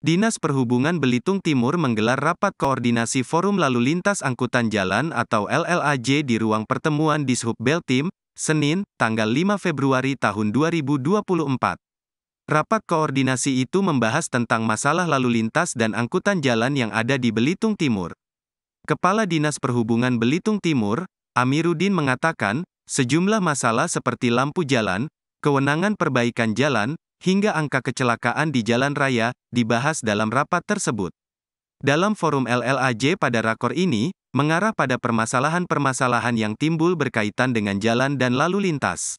Dinas Perhubungan Belitung Timur menggelar rapat koordinasi Forum Lalu Lintas Angkutan Jalan atau LLAJ di ruang pertemuan di Sub Beltim, Senin, tanggal 5 Februari tahun 2024. Rapat koordinasi itu membahas tentang masalah lalu lintas dan angkutan jalan yang ada di Belitung Timur. Kepala Dinas Perhubungan Belitung Timur, Amiruddin mengatakan, sejumlah masalah seperti lampu jalan, kewenangan perbaikan jalan, hingga angka kecelakaan di jalan raya, dibahas dalam rapat tersebut. Dalam forum LLAJ pada rakor ini, mengarah pada permasalahan-permasalahan yang timbul berkaitan dengan jalan dan lalu lintas.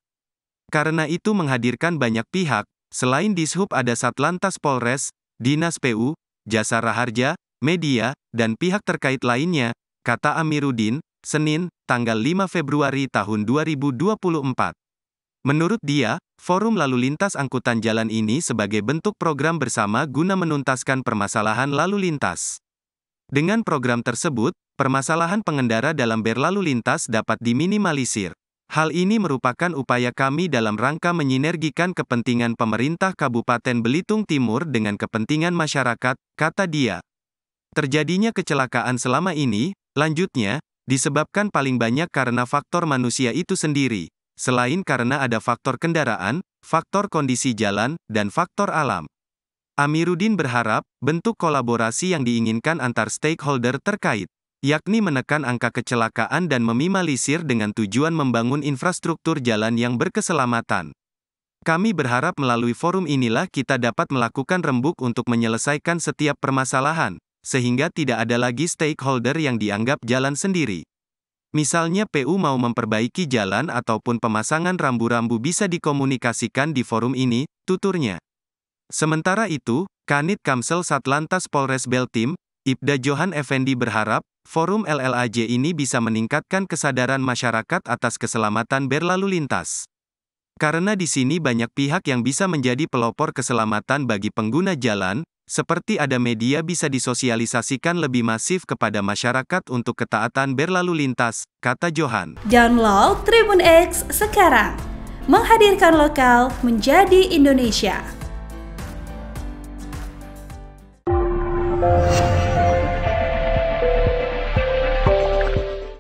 Karena itu menghadirkan banyak pihak, selain Dishub ada Satlantas Polres, Dinas PU, Jasa Raharja, media, dan pihak terkait lainnya, kata Amiruddin, Senin, tanggal 5 Februari tahun 2024. Menurut dia, forum lalu lintas angkutan jalan ini sebagai bentuk program bersama guna menuntaskan permasalahan lalu lintas. Dengan program tersebut, permasalahan pengendara dalam berlalu lintas dapat diminimalisir. Hal ini merupakan upaya kami dalam rangka menyinergikan kepentingan pemerintah Kabupaten Belitung Timur dengan kepentingan masyarakat, kata dia. Terjadinya kecelakaan selama ini, lanjutnya, disebabkan paling banyak karena faktor manusia itu sendiri selain karena ada faktor kendaraan, faktor kondisi jalan, dan faktor alam. Amiruddin berharap bentuk kolaborasi yang diinginkan antar stakeholder terkait, yakni menekan angka kecelakaan dan meminimalisir dengan tujuan membangun infrastruktur jalan yang berkeselamatan. Kami berharap melalui forum inilah kita dapat melakukan rembuk untuk menyelesaikan setiap permasalahan, sehingga tidak ada lagi stakeholder yang dianggap jalan sendiri. Misalnya PU mau memperbaiki jalan ataupun pemasangan rambu-rambu bisa dikomunikasikan di forum ini, tuturnya. Sementara itu, Kanit Kamsel Satlantas Polres Beltim, Ibda Johan Effendi berharap, forum LLAJ ini bisa meningkatkan kesadaran masyarakat atas keselamatan berlalu lintas. Karena di sini banyak pihak yang bisa menjadi pelopor keselamatan bagi pengguna jalan, seperti ada media bisa disosialisasikan lebih masif kepada masyarakat untuk ketaatan berlalu lintas, kata Johan. Download Tribun X sekarang, menghadirkan lokal menjadi Indonesia.